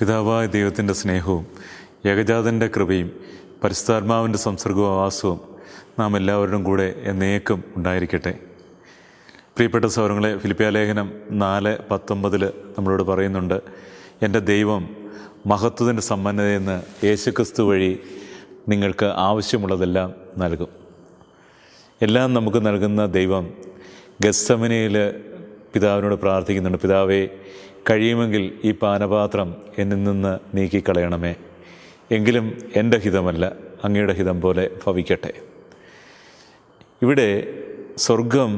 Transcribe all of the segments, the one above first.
പിതാവായ ദൈവത്തിൻ്റെ സ്നേഹവും ഏകജാതൻ്റെ കൃപയും പരിസ്ഥാത്മാവിൻ്റെ സംസർഗവും ആവാസവും നാം എല്ലാവരുടെയും കൂടെ എന്നേക്കും ഉണ്ടായിരിക്കട്ടെ പ്രിയപ്പെട്ട സൗരങ്ങളെ ഫിലിപ്പ്യാലേഖനം നാല് പത്തൊമ്പതിൽ നമ്മളോട് പറയുന്നുണ്ട് എൻ്റെ ദൈവം മഹത്വത്തിൻ്റെ സമ്പന്നതയെന്ന് യേശുക്രിസ്തു വഴി നിങ്ങൾക്ക് ആവശ്യമുള്ളതെല്ലാം നൽകും എല്ലാം നമുക്ക് നൽകുന്ന ദൈവം ഗസ്തമനയിൽ പിതാവിനോട് പ്രാർത്ഥിക്കുന്നുണ്ട് പിതാവേ കഴിയുമെങ്കിൽ ഈ പാനപാത്രം എന്നിൽ നിന്ന് നീക്കിക്കളയണമേ എങ്കിലും എൻ്റെ ഹിതമല്ല അങ്ങയുടെ ഹിതം പോലെ ഭവിക്കട്ടെ ഇവിടെ സ്വർഗം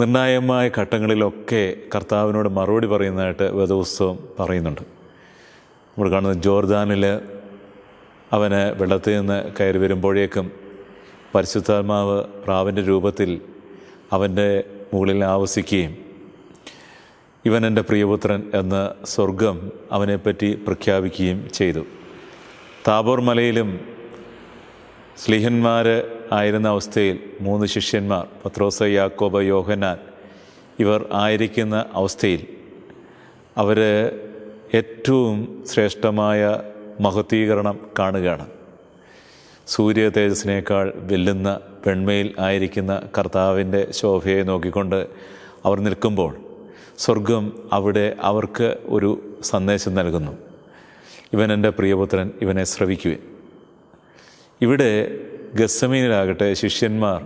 നിർണായകമായ ഘട്ടങ്ങളിലൊക്കെ കർത്താവിനോട് മറുപടി പറയുന്നതായിട്ട് വേദോത്സവം പറയുന്നുണ്ട് നമ്മൾ കാണുന്നത് ജോർദാനിൽ അവന് വെള്ളത്തിൽ നിന്ന് കയറി വരുമ്പോഴേക്കും പരിശുദ്ധാത്മാവ് പ്രാവിൻ്റെ രൂപത്തിൽ അവൻ്റെ മുകളിൽ ആവസിക്കുകയും ഇവൻ എൻ്റെ പ്രിയപുത്രൻ എന്ന് സ്വർഗം അവനെപ്പറ്റി പ്രഖ്യാപിക്കുകയും ചെയ്തു താബോർ മലയിലും സ്ലിഹന്മാർ ആയിരുന്ന അവസ്ഥയിൽ മൂന്ന് ശിഷ്യന്മാർ പത്രോസ യാക്കോബ യോഹനാൻ ഇവർ ആയിരിക്കുന്ന അവസ്ഥയിൽ അവർ ഏറ്റവും ശ്രേഷ്ഠമായ മഹത്തീകരണം കാണുകയാണ് സൂര്യ തേജസ്സിനേക്കാൾ വെല്ലുന്ന പെൺമയിൽ ആയിരിക്കുന്ന കർത്താവിൻ്റെ ശോഭയെ നോക്കിക്കൊണ്ട് അവർ നിൽക്കുമ്പോൾ സ്വർഗം അവിടെ അവർക്ക് ഒരു സന്ദേശം നൽകുന്നു ഇവൻ എൻ്റെ പ്രിയപുത്രൻ ഇവനെ ശ്രവിക്കുവിൻ ഇവിടെ ഗസമീനിലാകട്ടെ ശിഷ്യന്മാർ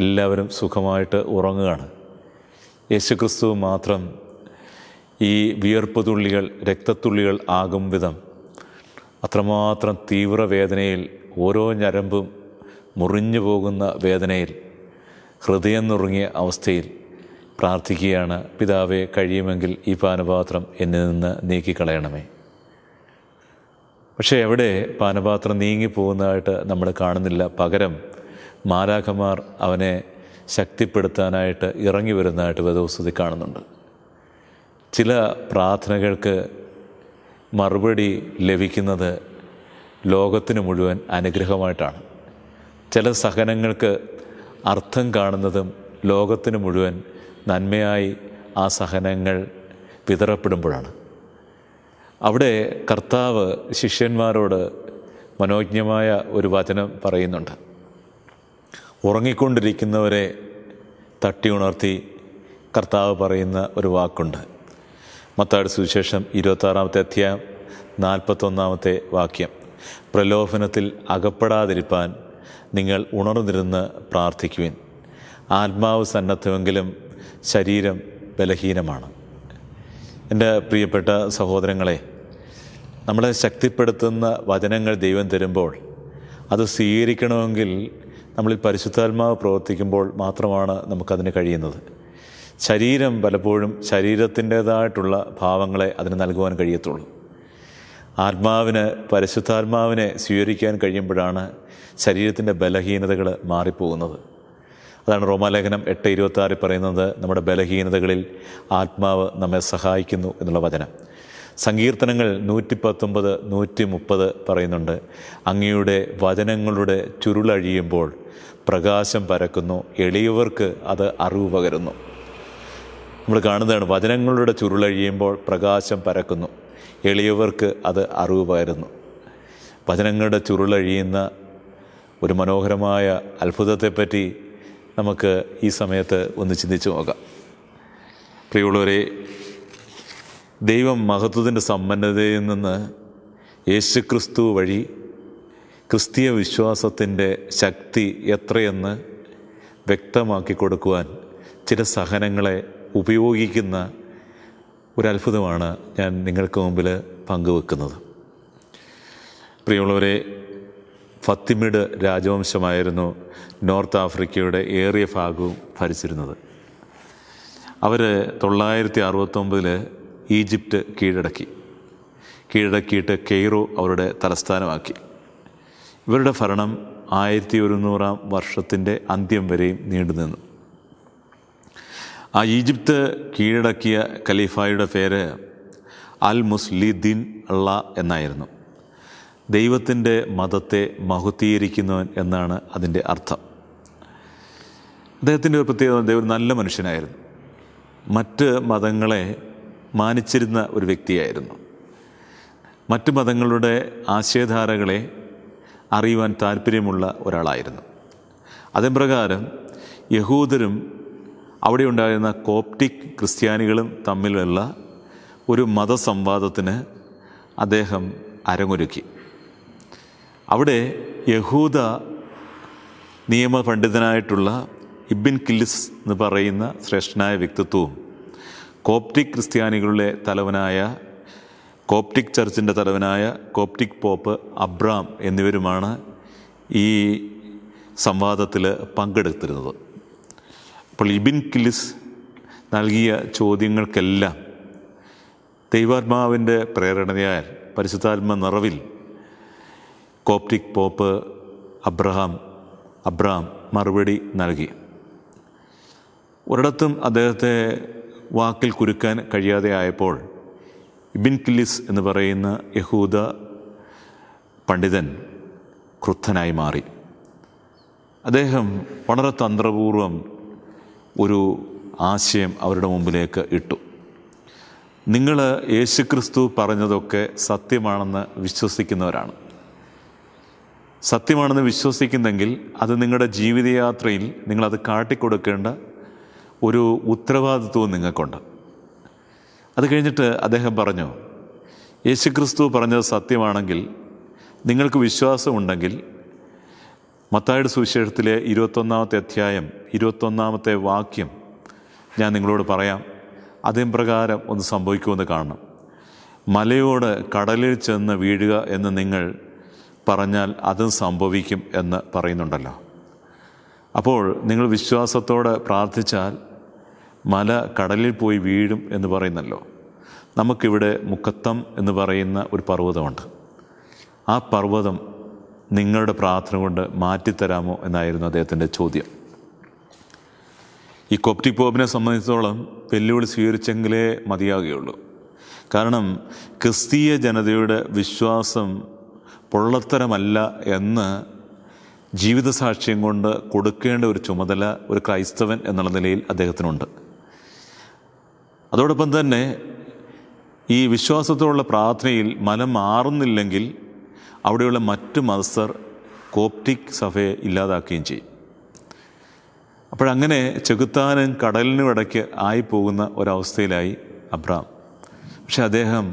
എല്ലാവരും സുഖമായിട്ട് ഉറങ്ങുകയാണ് യേശുക്രിസ്തു മാത്രം ഈ വിയർപ്പ് തുള്ളികൾ രക്തത്തുള്ളികൾ ആകും വിധം അത്രമാത്രം തീവ്രവേദനയിൽ ഓരോ ഞരമ്പും മുറിഞ്ഞു പോകുന്ന വേദനയിൽ ഹൃദയം നുറുങ്ങിയ അവസ്ഥയിൽ പ്രാർത്ഥിക്കുകയാണ് പിതാവെ കഴിയുമെങ്കിൽ ഈ പാനപാത്രം എന്നിൽ നിന്ന് നീക്കിക്കളയണമേ പക്ഷേ എവിടെ പാനപാത്രം നീങ്ങിപ്പോകുന്നതായിട്ട് നമ്മൾ കാണുന്നില്ല പകരം മാലാഖമാർ അവനെ ശക്തിപ്പെടുത്താനായിട്ട് ഇറങ്ങി വരുന്നതായിട്ട് വേദവസ്തുതി കാണുന്നുണ്ട് ചില പ്രാർത്ഥനകൾക്ക് മറുപടി ലഭിക്കുന്നത് ലോകത്തിന് മുഴുവൻ അനുഗ്രഹമായിട്ടാണ് ചില സഹനങ്ങൾക്ക് അർത്ഥം കാണുന്നതും ലോകത്തിന് മുഴുവൻ നന്മയായി ആ സഹനങ്ങൾ വിതറപ്പെടുമ്പോഴാണ് അവിടെ കർത്താവ് ശിഷ്യന്മാരോട് മനോജ്ഞമായ ഒരു വചനം പറയുന്നുണ്ട് ഉറങ്ങിക്കൊണ്ടിരിക്കുന്നവരെ തട്ടി ഉണർത്തി കർത്താവ് പറയുന്ന ഒരു വാക്കുണ്ട് മത്താട് സുവിശേഷം ഇരുപത്താറാമത്തെ അധ്യായം നാൽപ്പത്തൊന്നാമത്തെ വാക്യം പ്രലോഭനത്തിൽ അകപ്പെടാതിരിപ്പാൻ നിങ്ങൾ ഉണർന്നിരുന്ന് പ്രാർത്ഥിക്കുവിൻ ആത്മാവ് സന്നദ്ധമെങ്കിലും ശരീരം ബലഹീനമാണ് എൻ്റെ പ്രിയപ്പെട്ട സഹോദരങ്ങളെ നമ്മളെ ശക്തിപ്പെടുത്തുന്ന വചനങ്ങൾ ദൈവം തരുമ്പോൾ അത് സ്വീകരിക്കണമെങ്കിൽ നമ്മളിൽ പരിശുദ്ധാത്മാവ് പ്രവർത്തിക്കുമ്പോൾ മാത്രമാണ് നമുക്കതിന് കഴിയുന്നത് ശരീരം പലപ്പോഴും ശരീരത്തിൻ്റേതായിട്ടുള്ള ഭാവങ്ങളെ അതിന് നൽകുവാൻ കഴിയത്തുള്ളൂ ആത്മാവിന് പരിശുദ്ധാത്മാവിനെ സ്വീകരിക്കാൻ കഴിയുമ്പോഴാണ് ശരീരത്തിൻ്റെ ബലഹീനതകൾ മാറിപ്പോകുന്നത് അതാണ് റോമാലേഖനം എട്ട് ഇരുപത്താറിൽ പറയുന്നത് നമ്മുടെ ബലഹീനതകളിൽ ആത്മാവ് നമ്മെ സഹായിക്കുന്നു എന്നുള്ള വചനം സങ്കീർത്തനങ്ങൾ നൂറ്റി പത്തൊമ്പത് നൂറ്റി മുപ്പത് പറയുന്നുണ്ട് അങ്ങയുടെ വചനങ്ങളുടെ ചുരുളഴിയുമ്പോൾ പ്രകാശം പരക്കുന്നു എളിയവർക്ക് അത് അറിവ് പകരുന്നു നമ്മൾ കാണുന്നതാണ് വചനങ്ങളുടെ ചുരുളഴിയുമ്പോൾ പ്രകാശം പരക്കുന്നു എളിയവർക്ക് അത് അറിവ് പകരുന്നു വചനങ്ങളുടെ ചുരുളഴിയുന്ന ഒരു മനോഹരമായ അത്ഭുതത്തെപ്പറ്റി നമുക്ക് ഈ സമയത്ത് ഒന്ന് ചിന്തിച്ചു നോക്കാം പ്രിയമുള്ളവരെ ദൈവം മഹത്വത്തിൻ്റെ സമ്പന്നതയിൽ നിന്ന് യേശുക്രിസ്തു വഴി ക്രിസ്തീയ വിശ്വാസത്തിൻ്റെ ശക്തി എത്രയെന്ന് വ്യക്തമാക്കി കൊടുക്കുവാൻ ചില സഹനങ്ങളെ ഉപയോഗിക്കുന്ന ഒരു ഞാൻ നിങ്ങൾക്ക് മുമ്പിൽ പങ്കുവെക്കുന്നത് പ്രിയമുള്ളവരെ ഫത്തിമിഡ് രാജവംശമായിരുന്നു നോർത്ത് ആഫ്രിക്കയുടെ ഏറിയ ഭാഗവും ഭരിച്ചിരുന്നത് അവർ തൊള്ളായിരത്തി അറുപത്തൊമ്പതിൽ ഈജിപ്റ്റ് കീഴടക്കി കീഴടക്കിയിട്ട് കെയ്റോ അവരുടെ തലസ്ഥാനമാക്കി ഇവരുടെ ഭരണം ആയിരത്തി ഒരുന്നൂറാം വർഷത്തിൻ്റെ അന്ത്യം വരെയും നീണ്ടുനിന്നു ആ ഈജിപ്ത് കീഴടക്കിയ ഖലീഫായുടെ പേര് അൽ മുസ്ലിദ്ദീൻ അള്ള എന്നായിരുന്നു ദൈവത്തിൻ്റെ മതത്തെ മഹുത്തീകരിക്കുന്നവൻ എന്നാണ് അതിൻ്റെ അർത്ഥം അദ്ദേഹത്തിൻ്റെ ഒരു പ്രത്യേകത ദൈവം നല്ല മനുഷ്യനായിരുന്നു മറ്റ് മതങ്ങളെ മാനിച്ചിരുന്ന ഒരു വ്യക്തിയായിരുന്നു മറ്റ് മതങ്ങളുടെ ആശയധാരകളെ അറിയുവാൻ താല്പര്യമുള്ള ഒരാളായിരുന്നു അതേ പ്രകാരം യഹൂദരും അവിടെ ഉണ്ടായിരുന്ന കോപ്റ്റിക് ക്രിസ്ത്യാനികളും തമ്മിലുള്ള ഒരു മതസംവാദത്തിന് അദ്ദേഹം അരങ്ങൊരുക്കി അവിടെ യഹൂദ നിയമപണ്ഡിതനായിട്ടുള്ള ഇബിൻ കില്ലിസ് എന്ന് പറയുന്ന ശ്രേഷ്ഠനായ വ്യക്തിത്വവും കോപ്റ്റിക് ക്രിസ്ത്യാനികളുടെ തലവനായ കോപ്റ്റിക് ചർച്ചിൻ്റെ തലവനായ കോപ്റ്റിക് പോപ്പ് അബ്രാം എന്നിവരുമാണ് ഈ സംവാദത്തിൽ പങ്കെടുത്തിരുന്നത് അപ്പോൾ ഇബിൻ കില്ലിസ് നൽകിയ ചോദ്യങ്ങൾക്കെല്ലാം ദൈവാത്മാവിൻ്റെ പ്രേരണയാൽ പരിശുദ്ധാത്മ നിറവിൽ കോപ്റ്റിക് പോപ്പ് അബ്രഹാം അബ്രാം മറുപടി നൽകി ഒരിടത്തും അദ്ദേഹത്തെ വാക്കിൽ കുരുക്കാൻ കഴിയാതെ ആയപ്പോൾ ഇബിൻ കില്ലിസ് എന്ന് പറയുന്ന യഹൂദ പണ്ഡിതൻ ക്രുദ്ധനായി മാറി അദ്ദേഹം വളരെ തന്ത്രപൂർവം ഒരു ആശയം അവരുടെ മുമ്പിലേക്ക് ഇട്ടു നിങ്ങൾ യേശുക്രിസ്തു പറഞ്ഞതൊക്കെ സത്യമാണെന്ന് വിശ്വസിക്കുന്നവരാണ് സത്യമാണെന്ന് വിശ്വസിക്കുന്നെങ്കിൽ അത് നിങ്ങളുടെ ജീവിതയാത്രയിൽ നിങ്ങളത് കാട്ടിക്കൊടുക്കേണ്ട ഒരു ഉത്തരവാദിത്വവും നിങ്ങൾക്കുണ്ട് അത് കഴിഞ്ഞിട്ട് അദ്ദേഹം പറഞ്ഞു യേശുക്രിസ്തു പറഞ്ഞത് സത്യമാണെങ്കിൽ നിങ്ങൾക്ക് വിശ്വാസമുണ്ടെങ്കിൽ മത്തായുടെ സുവിശേഷത്തിലെ ഇരുപത്തൊന്നാമത്തെ അധ്യായം ഇരുപത്തൊന്നാമത്തെ വാക്യം ഞാൻ നിങ്ങളോട് പറയാം അതേ പ്രകാരം ഒന്ന് സംഭവിക്കുമെന്ന് കാണണം മലയോട് കടലിൽ ചെന്ന് വീഴുക എന്ന് നിങ്ങൾ പറഞ്ഞാൽ അതും സംഭവിക്കും എന്ന് പറയുന്നുണ്ടല്ലോ അപ്പോൾ നിങ്ങൾ വിശ്വാസത്തോടെ പ്രാർത്ഥിച്ചാൽ മല കടലിൽ പോയി വീഴും എന്ന് പറയുന്നല്ലോ നമുക്കിവിടെ മുക്കത്തം എന്ന് പറയുന്ന ഒരു പർവ്വതമുണ്ട് ആ പർവ്വതം നിങ്ങളുടെ പ്രാർത്ഥന കൊണ്ട് മാറ്റിത്തരാമോ എന്നായിരുന്നു അദ്ദേഹത്തിൻ്റെ ചോദ്യം ഈ കൊപ്റ്റിക് പോപ്പിനെ സംബന്ധിച്ചിടത്തോളം വെല്ലുവിളി സ്വീകരിച്ചെങ്കിലേ മതിയാകുകയുള്ളൂ കാരണം ക്രിസ്തീയ ജനതയുടെ വിശ്വാസം പൊള്ളത്തരമല്ല എന്ന് ജീവിതസാക്ഷ്യം കൊണ്ട് കൊടുക്കേണ്ട ഒരു ചുമതല ഒരു ക്രൈസ്തവൻ എന്നുള്ള നിലയിൽ അദ്ദേഹത്തിനുണ്ട് അതോടൊപ്പം തന്നെ ഈ വിശ്വാസത്തോടുള്ള പ്രാർത്ഥനയിൽ മനം മാറുന്നില്ലെങ്കിൽ അവിടെയുള്ള മറ്റു മതസ്ഥർ കോപ്റ്റിക് സഭയെ ഇല്ലാതാക്കുകയും ചെയ്യും അപ്പോഴങ്ങനെ ചെകുത്താനും കടലിനും ഇടയ്ക്ക് ആയിപ്പോകുന്ന ഒരവസ്ഥയിലായി അബ്രാം പക്ഷെ അദ്ദേഹം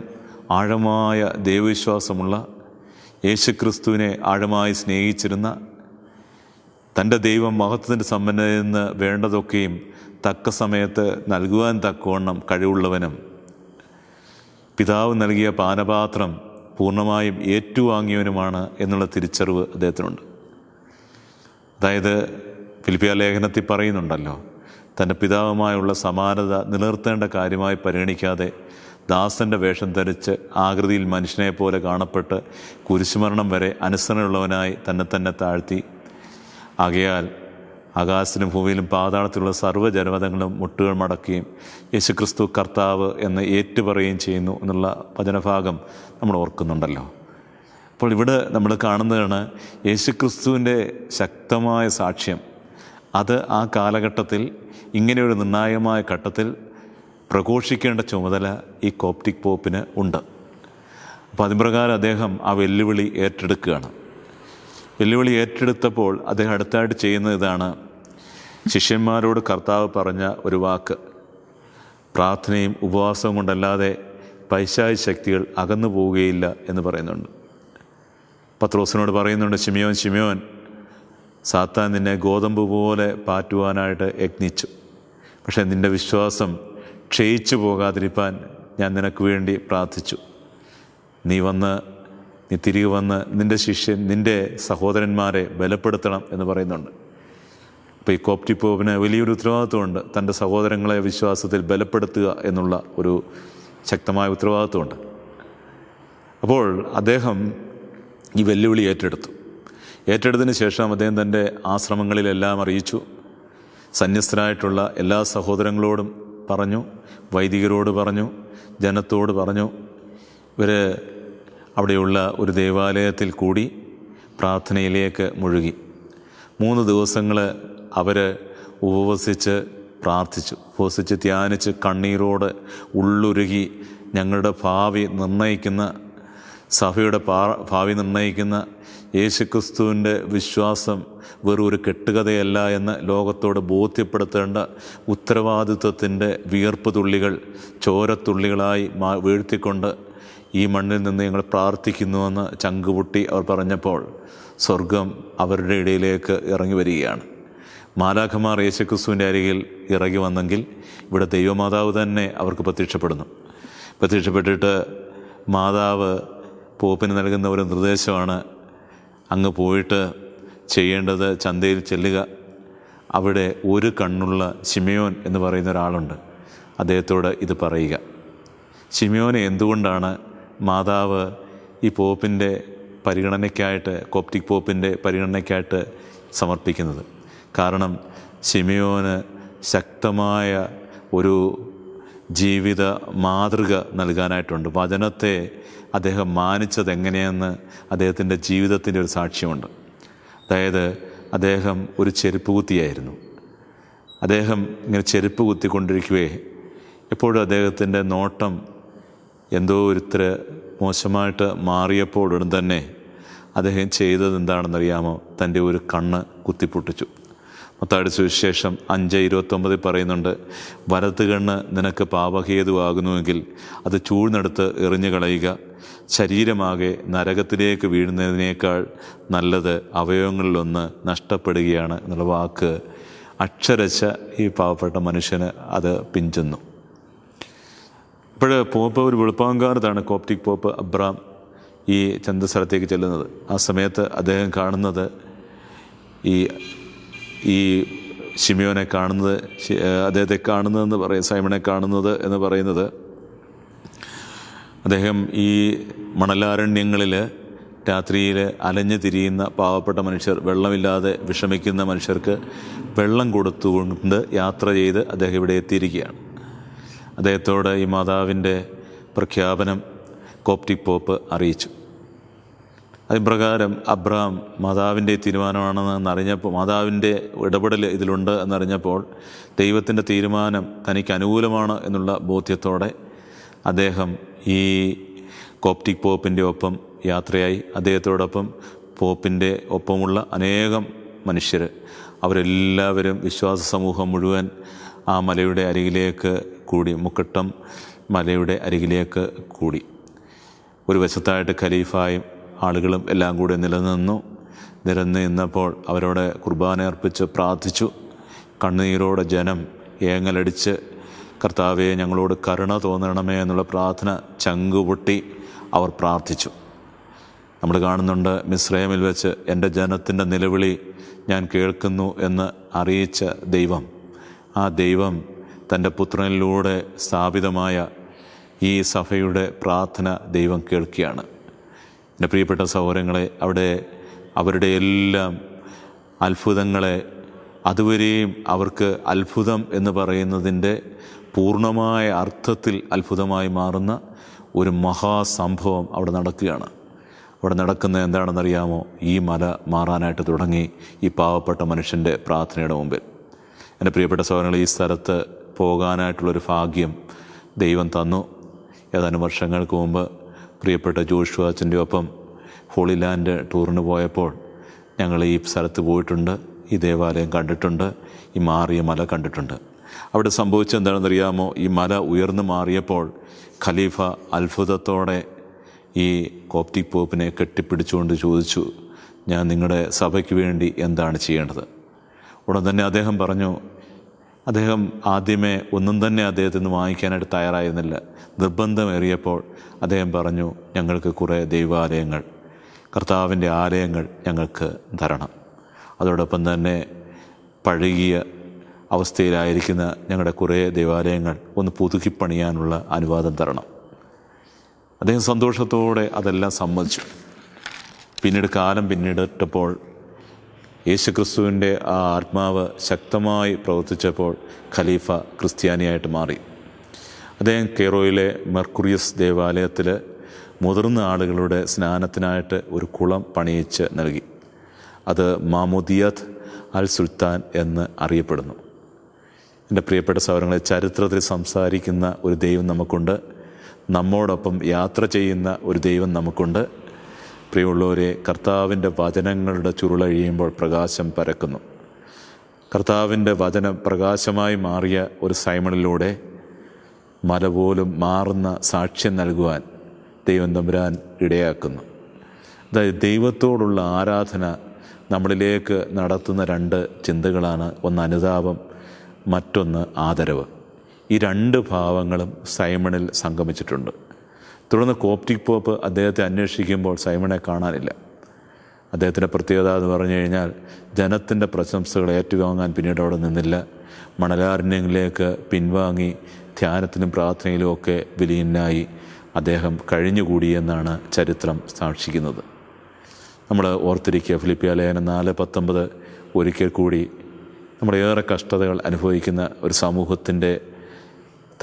ആഴമായ ദൈവവിശ്വാസമുള്ള യേശുക്രിസ്തുവിനെ ആഴമായി സ്നേഹിച്ചിരുന്ന തൻ്റെ ദൈവം മഹത്വത്തിൻ്റെ സമ്പന്നതയിൽ നിന്ന് വേണ്ടതൊക്കെയും തക്ക സമയത്ത് നൽകുവാൻ തക്കവണ്ണം കഴിവുള്ളവനും പിതാവ് നൽകിയ പാനപാത്രം പൂർണ്ണമായും ഏറ്റുവാങ്ങിയവനുമാണ് എന്നുള്ള തിരിച്ചറിവ് അദ്ദേഹത്തിനുണ്ട് അതായത് ഫിലിപ്പിയ ലേഖനത്തിൽ പറയുന്നുണ്ടല്ലോ തൻ്റെ പിതാവുമായുള്ള സമാനത നിലനിർത്തേണ്ട കാര്യമായി പരിഗണിക്കാതെ ദാസൻ്റെ വേഷം ധരിച്ച് ആകൃതിയിൽ മനുഷ്യനെ പോലെ കാണപ്പെട്ട് കുരിശുമരണം വരെ അനുസരണമുള്ളവനായി തന്നെ തന്നെ താഴ്ത്തി ആകയാൽ ആകാശത്തിലും ഭൂമിയിലും പാതാളത്തിലുള്ള സർവ്വജനപദങ്ങളും മുട്ടുകൾ മടക്കുകയും യേശുക്രിസ്തു കർത്താവ് എന്ന് ഏറ്റുപറയുകയും ചെയ്യുന്നു എന്നുള്ള വചനഭാഗം നമ്മൾ ഓർക്കുന്നുണ്ടല്ലോ അപ്പോൾ ഇവിടെ നമ്മൾ കാണുന്നതാണ് യേശുക്രിസ്തുവിൻ്റെ ശക്തമായ സാക്ഷ്യം അത് ആ കാലഘട്ടത്തിൽ ഇങ്ങനെയൊരു നിർണായകമായ ഘട്ടത്തിൽ പ്രഘോഷിക്കേണ്ട ചുമതല ഈ കോപ്റ്റിക് പോപ്പിന് ഉണ്ട് അപ്പോൾ അതിപ്രകാരം അദ്ദേഹം ആ വെല്ലുവിളി ഏറ്റെടുക്കുകയാണ് വെല്ലുവിളി ഏറ്റെടുത്തപ്പോൾ അദ്ദേഹം അടുത്തായിട്ട് ചെയ്യുന്ന ഇതാണ് ശിഷ്യന്മാരോട് കർത്താവ് പറഞ്ഞ ഒരു വാക്ക് പ്രാർത്ഥനയും ഉപവാസവും കൊണ്ടല്ലാതെ പൈശാ ശക്തികൾ അകന്നു പോവുകയില്ല എന്ന് പറയുന്നുണ്ട് പത്രോസിനോട് പറയുന്നുണ്ട് ശിമിയോൻ ശിമിയോൻ സാത്താൻ നിന്നെ ഗോതമ്പ് പോലെ പാറ്റുവാനായിട്ട് യജ്ഞിച്ചു പക്ഷേ നിൻ്റെ വിശ്വാസം ക്ഷയിച്ചു പോകാതിരിപ്പാൻ ഞാൻ നിനക്ക് വേണ്ടി പ്രാർത്ഥിച്ചു നീ വന്ന് നീ തിരികെ വന്ന് നിൻ്റെ ശിഷ്യൻ നിൻ്റെ സഹോദരന്മാരെ ബലപ്പെടുത്തണം എന്ന് പറയുന്നുണ്ട് അപ്പോൾ ഈ കോപ്റ്റിപ്പോവിന് വലിയൊരു ഉത്തരവാദിത്വമുണ്ട് തൻ്റെ സഹോദരങ്ങളെ വിശ്വാസത്തിൽ ബലപ്പെടുത്തുക എന്നുള്ള ഒരു ശക്തമായ ഉത്തരവാദിത്വമുണ്ട് അപ്പോൾ അദ്ദേഹം ഈ വെല്ലുവിളി ഏറ്റെടുത്തു ഏറ്റെടുത്തതിന് ശേഷം അദ്ദേഹം തൻ്റെ ആശ്രമങ്ങളിലെല്ലാം അറിയിച്ചു സന്യസ്തരായിട്ടുള്ള എല്ലാ സഹോദരങ്ങളോടും പറഞ്ഞു വൈദികരോട് പറഞ്ഞു ജനത്തോട് പറഞ്ഞു ഇവർ അവിടെയുള്ള ഒരു ദേവാലയത്തിൽ കൂടി പ്രാർത്ഥനയിലേക്ക് മുഴുകി മൂന്ന് ദിവസങ്ങൾ അവർ ഉപവസിച്ച് പ്രാർത്ഥിച്ചു ഉപവസിച്ച് ധ്യാനിച്ച് കണ്ണീരോട് ഉള്ളുരുകി ഞങ്ങളുടെ ഭാവി നിർണ്ണയിക്കുന്ന സഭയുടെ ഭാവി നിർണ്ണയിക്കുന്ന യേശുക്രിസ്തുവിൻ്റെ വിശ്വാസം വെറും ഒരു കെട്ടുകഥയല്ല എന്ന് ലോകത്തോട് ബോധ്യപ്പെടുത്തേണ്ട ഉത്തരവാദിത്വത്തിൻ്റെ വിയർപ്പ് തുള്ളികൾ ചോരത്തുള്ളികളായി മാ വീഴ്ത്തിക്കൊണ്ട് ഈ മണ്ണിൽ നിന്ന് ഞങ്ങൾ പ്രാർത്ഥിക്കുന്നുവെന്ന് ചങ്കുപൊട്ടി അവർ പറഞ്ഞപ്പോൾ സ്വർഗം അവരുടെ ഇടയിലേക്ക് ഇറങ്ങി വരികയാണ് മാലാഖമാർ യേശുക്രിസ്തുവിൻ്റെ അരികിൽ ഇറങ്ങി വന്നെങ്കിൽ ഇവിടെ ദൈവമാതാവ് തന്നെ അവർക്ക് പ്രത്യക്ഷപ്പെടുന്നു പ്രത്യക്ഷപ്പെട്ടിട്ട് മാതാവ് പോപ്പിന് നൽകുന്ന ഒരു നിർദ്ദേശമാണ് അങ്ങ് പോയിട്ട് ചെയ്യേണ്ടത് ചന്തയിൽ ചെല്ലുക അവിടെ ഒരു കണ്ണുള്ള ഷിമിയോൻ എന്ന് പറയുന്ന ഒരാളുണ്ട് അദ്ദേഹത്തോട് ഇത് പറയുക ശിമയോനെ എന്തുകൊണ്ടാണ് മാതാവ് ഈ പോപ്പിൻ്റെ പരിഗണനയ്ക്കായിട്ട് കോപ്റ്റിക് പോപ്പിൻ്റെ പരിഗണനയ്ക്കായിട്ട് സമർപ്പിക്കുന്നത് കാരണം ഷിമിയോന് ശക്തമായ ഒരു ജീവിത മാതൃക നൽകാനായിട്ടുണ്ട് വചനത്തെ അദ്ദേഹം മാനിച്ചത് എങ്ങനെയെന്ന് അദ്ദേഹത്തിൻ്റെ ജീവിതത്തിൻ്റെ ഒരു സാക്ഷ്യമുണ്ട് അതായത് അദ്ദേഹം ഒരു ചെരുപ്പ് കുത്തിയായിരുന്നു അദ്ദേഹം ഇങ്ങനെ ചെരുപ്പ് കുത്തിക്കൊണ്ടിരിക്കുകയെ എപ്പോഴും അദ്ദേഹത്തിൻ്റെ നോട്ടം എന്തോ ഒരുത്തര മോശമായിട്ട് മാറിയപ്പോൾ തന്നെ അദ്ദേഹം ചെയ്തത് എന്താണെന്നറിയാമോ തൻ്റെ ഒരു കണ്ണ് കുത്തിപ്പൊട്ടിച്ചു മത്താടി സുവിശേഷം അഞ്ച് ഇരുപത്തൊമ്പതിൽ പറയുന്നുണ്ട് വലത്ത് കണ്ണ് നിനക്ക് പാപഹേതുവാകുന്നുവെങ്കിൽ അത് ചൂഴ്ന്നെടുത്ത് എറിഞ്ഞു കളയുക ശരീരമാകെ നരകത്തിലേക്ക് വീഴുന്നതിനേക്കാൾ നല്ലത് അവയവങ്ങളിലൊന്ന് നഷ്ടപ്പെടുകയാണ് എന്നുള്ള വാക്ക് അക്ഷരശ ഈ പാവപ്പെട്ട മനുഷ്യന് അത് പിഞ്ചുന്നു ഇപ്പോൾ പോപ്പ് ഒരു വെളുപ്പാങ്കാലത്താണ് കോപ്റ്റിക് പോപ്പ് അബ്രാം ഈ ചന്തസ്ഥലത്തേക്ക് ചെല്ലുന്നത് ആ സമയത്ത് അദ്ദേഹം കാണുന്നത് ഈ ഈ ഷിമിയോനെ കാണുന്നത് അദ്ദേഹത്തെ കാണുന്നതെന്ന് പറയും സൈമണെ കാണുന്നത് എന്ന് പറയുന്നത് അദ്ദേഹം ഈ മണലാരണ്യങ്ങളിൽ രാത്രിയിൽ അലഞ്ഞു തിരിയുന്ന പാവപ്പെട്ട മനുഷ്യർ വെള്ളമില്ലാതെ വിഷമിക്കുന്ന മനുഷ്യർക്ക് വെള്ളം കൊടുത്തുകൊണ്ട് യാത്ര ചെയ്ത് അദ്ദേഹം ഇവിടെ എത്തിയിരിക്കുകയാണ് അദ്ദേഹത്തോട് ഈ മാതാവിൻ്റെ പ്രഖ്യാപനം കോപ്റ്റിക് പോപ്പ് അറിയിച്ചു അതിപ്രകാരം അബ്രഹാം മാതാവിൻ്റെ തീരുമാനമാണെന്ന് എന്നറിഞ്ഞപ്പോൾ മാതാവിൻ്റെ ഇടപെടൽ ഇതിലുണ്ട് എന്നറിഞ്ഞപ്പോൾ ദൈവത്തിൻ്റെ തീരുമാനം തനിക്ക് അനുകൂലമാണ് എന്നുള്ള ബോധ്യത്തോടെ അദ്ദേഹം ഈ കോപ്റ്റിക് പോപ്പിൻ്റെ ഒപ്പം യാത്രയായി അദ്ദേഹത്തോടൊപ്പം പോപ്പിൻ്റെ ഒപ്പമുള്ള അനേകം മനുഷ്യർ അവരെല്ലാവരും വിശ്വാസ സമൂഹം മുഴുവൻ ആ മലയുടെ അരികിലേക്ക് കൂടി മുക്കട്ടം മലയുടെ അരികിലേക്ക് കൂടി ഒരു വശത്തായിട്ട് ഖലീഫായും ആളുകളും എല്ലാം കൂടെ നിലനിന്നു നിലനിന്നപ്പോൾ നിന്നപ്പോൾ അവരോട് കുർബാന അർപ്പിച്ച് പ്രാർത്ഥിച്ചു കണ്ണീരോടെ ജനം ഏങ്ങലടിച്ച് കർത്താവെ ഞങ്ങളോട് കരുണ തോന്നണമേ എന്നുള്ള പ്രാർത്ഥന ചങ്കുപൊട്ടി അവർ പ്രാർത്ഥിച്ചു നമ്മൾ കാണുന്നുണ്ട് മിശ്രയമിൽ വെച്ച് എൻ്റെ ജനത്തിൻ്റെ നിലവിളി ഞാൻ കേൾക്കുന്നു എന്ന് അറിയിച്ച ദൈവം ആ ദൈവം തൻ്റെ പുത്രനിലൂടെ സ്ഥാപിതമായ ഈ സഭയുടെ പ്രാർത്ഥന ദൈവം കേൾക്കുകയാണ് എൻ്റെ പ്രിയപ്പെട്ട സഹോദരങ്ങളെ അവിടെ അവരുടെ എല്ലാം അത്ഭുതങ്ങളെ അതുവരെയും അവർക്ക് അത്ഭുതം എന്ന് പറയുന്നതിൻ്റെ പൂർണ്ണമായ അർത്ഥത്തിൽ അത്ഭുതമായി മാറുന്ന ഒരു മഹാസംഭവം അവിടെ നടക്കുകയാണ് അവിടെ നടക്കുന്നത് എന്താണെന്നറിയാമോ ഈ മല മാറാനായിട്ട് തുടങ്ങി ഈ പാവപ്പെട്ട മനുഷ്യൻ്റെ പ്രാർത്ഥനയുടെ മുമ്പിൽ എൻ്റെ പ്രിയപ്പെട്ട സഹോദരങ്ങൾ ഈ സ്ഥലത്ത് പോകാനായിട്ടുള്ളൊരു ഭാഗ്യം ദൈവം തന്നു ഏതാനും വർഷങ്ങൾക്ക് മുമ്പ് പ്രിയപ്പെട്ട ജോഷു അച്ഛൻ്റെ ഒപ്പം ഹോളിലാൻഡ് ടൂറിന് പോയപ്പോൾ ഞങ്ങൾ ഈ സ്ഥലത്ത് പോയിട്ടുണ്ട് ഈ ദേവാലയം കണ്ടിട്ടുണ്ട് ഈ മാറിയ മല കണ്ടിട്ടുണ്ട് അവിടെ സംഭവിച്ചെന്താണെന്നറിയാമോ ഈ മല ഉയർന്നു മാറിയപ്പോൾ ഖലീഫ അത്ഭുതത്തോടെ ഈ കോപ്റ്റിക് പോപ്പിനെ കെട്ടിപ്പിടിച്ചുകൊണ്ട് ചോദിച്ചു ഞാൻ നിങ്ങളുടെ സഭയ്ക്ക് വേണ്ടി എന്താണ് ചെയ്യേണ്ടത് ഉടൻ തന്നെ അദ്ദേഹം പറഞ്ഞു അദ്ദേഹം ആദ്യമേ ഒന്നും തന്നെ അദ്ദേഹത്തിൽ നിന്ന് വാങ്ങിക്കാനായിട്ട് തയ്യാറായിരുന്നില്ല നിർബന്ധമേറിയപ്പോൾ അദ്ദേഹം പറഞ്ഞു ഞങ്ങൾക്ക് കുറേ ദൈവാലയങ്ങൾ കർത്താവിൻ്റെ ആലയങ്ങൾ ഞങ്ങൾക്ക് തരണം അതോടൊപ്പം തന്നെ പഴകിയ അവസ്ഥയിലായിരിക്കുന്ന ഞങ്ങളുടെ കുറേ ദേവാലയങ്ങൾ ഒന്ന് പുതുക്കി പണിയാനുള്ള അനുവാദം തരണം അദ്ദേഹം സന്തോഷത്തോടെ അതെല്ലാം സമ്മതിച്ചു പിന്നീട് കാലം പിന്നിടട്ടപ്പോൾ യേശുക്രിസ്തുവിൻ്റെ ആ ആത്മാവ് ശക്തമായി പ്രവർത്തിച്ചപ്പോൾ ഖലീഫ ക്രിസ്ത്യാനിയായിട്ട് മാറി അദ്ദേഹം കെയ്റോയിലെ മെർക്കുറിയസ് ദേവാലയത്തിൽ മുതിർന്ന ആളുകളുടെ സ്നാനത്തിനായിട്ട് ഒരു കുളം പണിയിച്ച് നൽകി അത് മാമുദിയത് അൽ സുൽത്താൻ എന്ന് അറിയപ്പെടുന്നു എൻ്റെ പ്രിയപ്പെട്ട സൗരങ്ങളെ ചരിത്രത്തിൽ സംസാരിക്കുന്ന ഒരു ദൈവം നമുക്കുണ്ട് നമ്മോടൊപ്പം യാത്ര ചെയ്യുന്ന ഒരു ദൈവം നമുക്കുണ്ട് പ്രിയമുള്ളവരെ കർത്താവിൻ്റെ വചനങ്ങളുടെ ചുരുളഴിയുമ്പോൾ പ്രകാശം പരക്കുന്നു കർത്താവിൻ്റെ വചന പ്രകാശമായി മാറിയ ഒരു സൈമണിലൂടെ മല പോലും മാറുന്ന സാക്ഷ്യം നൽകുവാൻ ദൈവം തമ്പുരാൻ ഇടയാക്കുന്നു അതായത് ദൈവത്തോടുള്ള ആരാധന നമ്മളിലേക്ക് നടത്തുന്ന രണ്ട് ചിന്തകളാണ് ഒന്ന് അനുതാപം മറ്റൊന്ന് ആദരവ് ഈ രണ്ട് ഭാവങ്ങളും സൈമണിൽ സംഗമിച്ചിട്ടുണ്ട് തുടർന്ന് കോപ്റ്റിക് പോപ്പ് അദ്ദേഹത്തെ അന്വേഷിക്കുമ്പോൾ സൈമണെ കാണാനില്ല അദ്ദേഹത്തിൻ്റെ പ്രത്യേകത എന്ന് പറഞ്ഞു കഴിഞ്ഞാൽ ജനത്തിൻ്റെ പ്രശംസകൾ ഏറ്റുവാങ്ങാൻ പിന്നീട് അവിടെ നിന്നില്ല മണലാരണ്യങ്ങളിലേക്ക് പിൻവാങ്ങി ധ്യാനത്തിനും പ്രാർത്ഥനയിലും ഒക്കെ വിലീനായി അദ്ദേഹം കഴിഞ്ഞുകൂടിയെന്നാണ് ചരിത്രം സാക്ഷിക്കുന്നത് നമ്മൾ ഓർത്തിരിക്കുക ഫിലിപ്പിയ ലേഖനം നാല് പത്തൊമ്പത് ഒരിക്കൽ കൂടി നമ്മുടെ ഏറെ കഷ്ടതകൾ അനുഭവിക്കുന്ന ഒരു സമൂഹത്തിൻ്റെ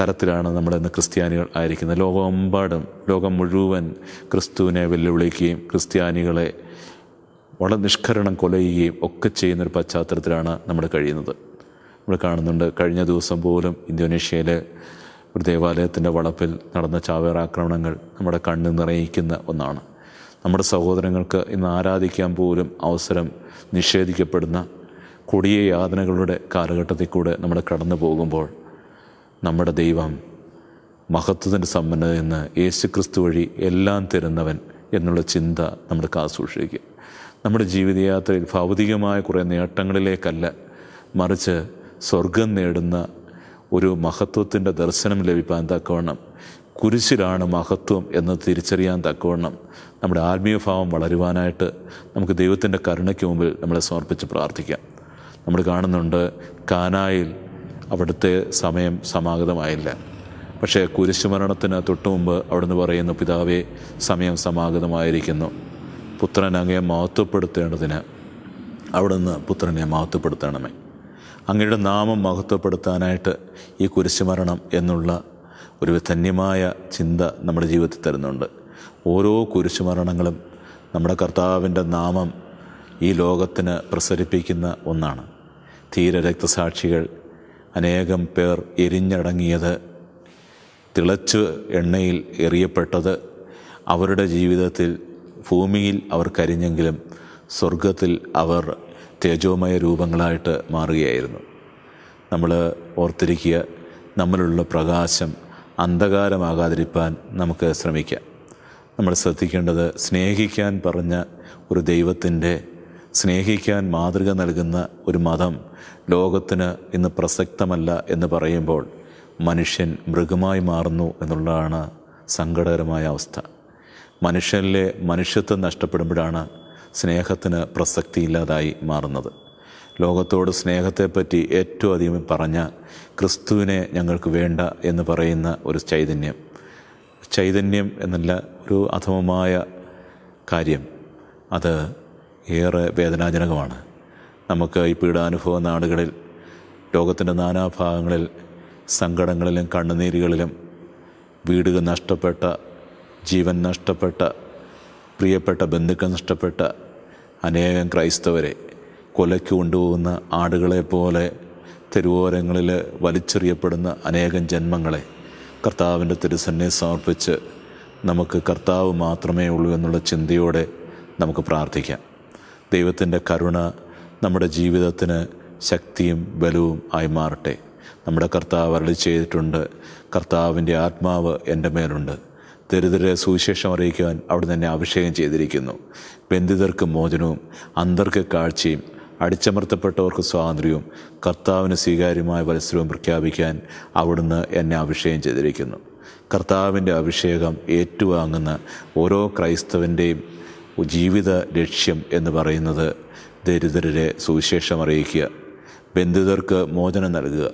നമ്മൾ ഇന്ന് ക്രിസ്ത്യാനികൾ ആയിരിക്കുന്നത് ലോകമെമ്പാടും ലോകം മുഴുവൻ ക്രിസ്തുവിനെ വെല്ലുവിളിക്കുകയും ക്രിസ്ത്യാനികളെ വളരെ നിഷ്കരണം കൊലയുകയും ഒക്കെ ചെയ്യുന്നൊരു പശ്ചാത്തലത്തിലാണ് നമ്മൾ കഴിയുന്നത് നമ്മൾ കാണുന്നുണ്ട് കഴിഞ്ഞ ദിവസം പോലും ഇന്തോനേഷ്യയിലെ ഒരു ദേവാലയത്തിൻ്റെ വളപ്പിൽ നടന്ന ചാവേർ ആക്രമണങ്ങൾ നമ്മുടെ കണ്ണ് നിറയിക്കുന്ന ഒന്നാണ് നമ്മുടെ സഹോദരങ്ങൾക്ക് ഇന്ന് ആരാധിക്കാൻ പോലും അവസരം നിഷേധിക്കപ്പെടുന്ന കൊടിയ യാതനകളുടെ കാലഘട്ടത്തിൽ കൂടെ നമ്മൾ കടന്നു പോകുമ്പോൾ നമ്മുടെ ദൈവം മഹത്വത്തിൻ്റെ സമ്പന്നത എന്ന് യേശു ക്രിസ്തു വഴി എല്ലാം തരുന്നവൻ എന്നുള്ള ചിന്ത നമ്മുടെ കാസൂക്ഷിക്കുക നമ്മുടെ ജീവിതയാത്രയിൽ ഭൗതികമായ കുറേ നേട്ടങ്ങളിലേക്കല്ല മറിച്ച് സ്വർഗം നേടുന്ന ഒരു മഹത്വത്തിൻ്റെ ദർശനം ലഭിക്കാൻ തക്കവണ്ണം കുരിശിലാണ് മഹത്വം എന്ന് തിരിച്ചറിയാൻ തക്കവണ്ണം നമ്മുടെ ആത്മീയഭാവം വളരുവാനായിട്ട് നമുക്ക് ദൈവത്തിൻ്റെ കരുണയ്ക്ക് മുമ്പിൽ നമ്മളെ സമർപ്പിച്ച് പ്രാർത്ഥിക്കാം നമ്മൾ കാണുന്നുണ്ട് കാനായിൽ അവിടുത്തെ സമയം സമാഗതമായില്ല പക്ഷേ കുരിശുമരണത്തിന് തൊട്ടുമുമ്പ് അവിടുന്ന് പറയുന്നു പിതാവേ സമയം സമാഗതമായിരിക്കുന്നു പുത്രൻ അങ്ങയെ മഹത്വപ്പെടുത്തേണ്ടതിന് അവിടുന്ന് പുത്രനെ മഹത്വപ്പെടുത്തണമേ അങ്ങയുടെ നാമം മഹത്വപ്പെടുത്താനായിട്ട് ഈ കുരിശുമരണം എന്നുള്ള ഒരു ധന്യമായ ചിന്ത നമ്മുടെ ജീവിതത്തിൽ തരുന്നുണ്ട് ഓരോ കുരിശുമരണങ്ങളും നമ്മുടെ കർത്താവിൻ്റെ നാമം ഈ ലോകത്തിന് പ്രസരിപ്പിക്കുന്ന ഒന്നാണ് തീരരക്തസാക്ഷികൾ അനേകം പേർ എരിഞ്ഞടങ്ങിയത് തിളച്ച് എണ്ണയിൽ എറിയപ്പെട്ടത് അവരുടെ ജീവിതത്തിൽ ഭൂമിയിൽ അവർ കരിഞ്ഞെങ്കിലും സ്വർഗത്തിൽ അവർ തേജോമയ രൂപങ്ങളായിട്ട് മാറുകയായിരുന്നു നമ്മൾ ഓർത്തിരിക്കുക നമ്മളുള്ള പ്രകാശം അന്ധകാരമാകാതിരിക്കാൻ നമുക്ക് ശ്രമിക്കാം നമ്മൾ ശ്രദ്ധിക്കേണ്ടത് സ്നേഹിക്കാൻ പറഞ്ഞ ഒരു ദൈവത്തിൻ്റെ സ്നേഹിക്കാൻ മാതൃക നൽകുന്ന ഒരു മതം ലോകത്തിന് ഇന്ന് പ്രസക്തമല്ല എന്ന് പറയുമ്പോൾ മനുഷ്യൻ മൃഗമായി മാറുന്നു എന്നുള്ളതാണ് സങ്കടകരമായ അവസ്ഥ മനുഷ്യനിലെ മനുഷ്യത്വം നഷ്ടപ്പെടുമ്പോഴാണ് സ്നേഹത്തിന് പ്രസക്തിയില്ലാതായി മാറുന്നത് ലോകത്തോട് സ്നേഹത്തെപ്പറ്റി ഏറ്റവും അധികം പറഞ്ഞ ക്രിസ്തുവിനെ ഞങ്ങൾക്ക് വേണ്ട എന്ന് പറയുന്ന ഒരു ചൈതന്യം ചൈതന്യം എന്നല്ല ഒരു അധമമായ കാര്യം അത് ഏറെ വേദനാജനകമാണ് നമുക്ക് ഈ പീഡാനുഭവ നാടുകളിൽ ലോകത്തിൻ്റെ നാനാഭാഗങ്ങളിൽ സങ്കടങ്ങളിലും കണ്ണുനീരുകളിലും വീടുകൾ നഷ്ടപ്പെട്ട ജീവൻ നഷ്ടപ്പെട്ട പ്രിയപ്പെട്ട ബന്ധുക്കൾ നഷ്ടപ്പെട്ട അനേകം ക്രൈസ്തവരെ കൊലയ്ക്ക് കൊണ്ടുപോകുന്ന ആടുകളെ പോലെ തെരുവോരങ്ങളിൽ വലിച്ചെറിയപ്പെടുന്ന അനേകം ജന്മങ്ങളെ കർത്താവിൻ്റെ തിരുസന്നെ സമർപ്പിച്ച് നമുക്ക് കർത്താവ് മാത്രമേ ഉള്ളൂ എന്നുള്ള ചിന്തയോടെ നമുക്ക് പ്രാർത്ഥിക്കാം ദൈവത്തിൻ്റെ കരുണ നമ്മുടെ ജീവിതത്തിന് ശക്തിയും ബലവും ആയി മാറട്ടെ നമ്മുടെ കർത്താവ് അരളി ചെയ്തിട്ടുണ്ട് കർത്താവിൻ്റെ ആത്മാവ് എൻ്റെ മേലുണ്ട് ദരിദ്രരെ സുവിശേഷം അറിയിക്കുവാൻ അവിടെ തന്നെ അഭിഷേകം ചെയ്തിരിക്കുന്നു ബന്ധിതർക്ക് മോചനവും അന്തർക്ക് കാഴ്ചയും അടിച്ചമർത്തപ്പെട്ടവർക്ക് സ്വാതന്ത്ര്യവും കർത്താവിന് സ്വീകാര്യമായ പരിസരവും പ്രഖ്യാപിക്കാൻ അവിടുന്ന് എന്നെ അഭിഷേകം ചെയ്തിരിക്കുന്നു കർത്താവിൻ്റെ അഭിഷേകം ഏറ്റുവാങ്ങുന്ന ഓരോ ക്രൈസ്തവൻ്റെയും ജീവിത ലക്ഷ്യം എന്ന് പറയുന്നത് ദരിദ്രരെ സുവിശേഷം അറിയിക്കുക ബന്ധിതർക്ക് മോചനം നൽകുക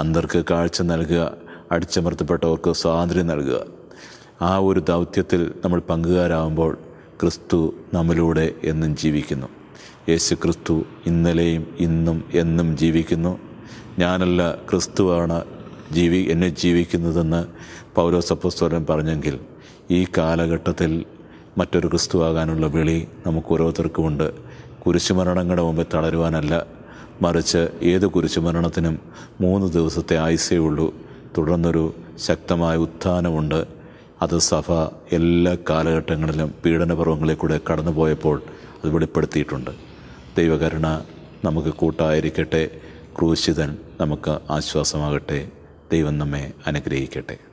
അന്തർക്ക് കാഴ്ച നൽകുക അടിച്ചമർത്തപ്പെട്ടവർക്ക് സ്വാതന്ത്ര്യം നൽകുക ആ ഒരു ദൗത്യത്തിൽ നമ്മൾ പങ്കുകാരാകുമ്പോൾ ക്രിസ്തു നമ്മിലൂടെ എന്നും ജീവിക്കുന്നു യേശു ക്രിസ്തു ഇന്നലെയും ഇന്നും എന്നും ജീവിക്കുന്നു ഞാനല്ല ക്രിസ്തുവാണ് ജീവി എന്നെ ജീവിക്കുന്നതെന്ന് പൗരോസപ്പസ്വരം പറഞ്ഞെങ്കിൽ ഈ കാലഘട്ടത്തിൽ മറ്റൊരു ക്രിസ്തുവാകാനുള്ള വിളി നമുക്ക് ഓരോരുത്തർക്കുമുണ്ട് കുരിശുമരണങ്ങളുടെ മുമ്പിൽ തളരുവാനല്ല മറിച്ച് ഏത് കുരിശുമരണത്തിനും മൂന്ന് ദിവസത്തെ ആയുസേ ഉള്ളൂ തുടർന്നൊരു ശക്തമായ ഉത്ഥാനമുണ്ട് അത് സഭ എല്ലാ കാലഘട്ടങ്ങളിലും പീഡനപർവങ്ങളിൽ കൂടെ കടന്നുപോയപ്പോൾ അത് വെളിപ്പെടുത്തിയിട്ടുണ്ട് ദൈവകരുണ നമുക്ക് കൂട്ടായിരിക്കട്ടെ ക്രൂശിതൻ നമുക്ക് ആശ്വാസമാകട്ടെ ദൈവം നമ്മെ അനുഗ്രഹിക്കട്ടെ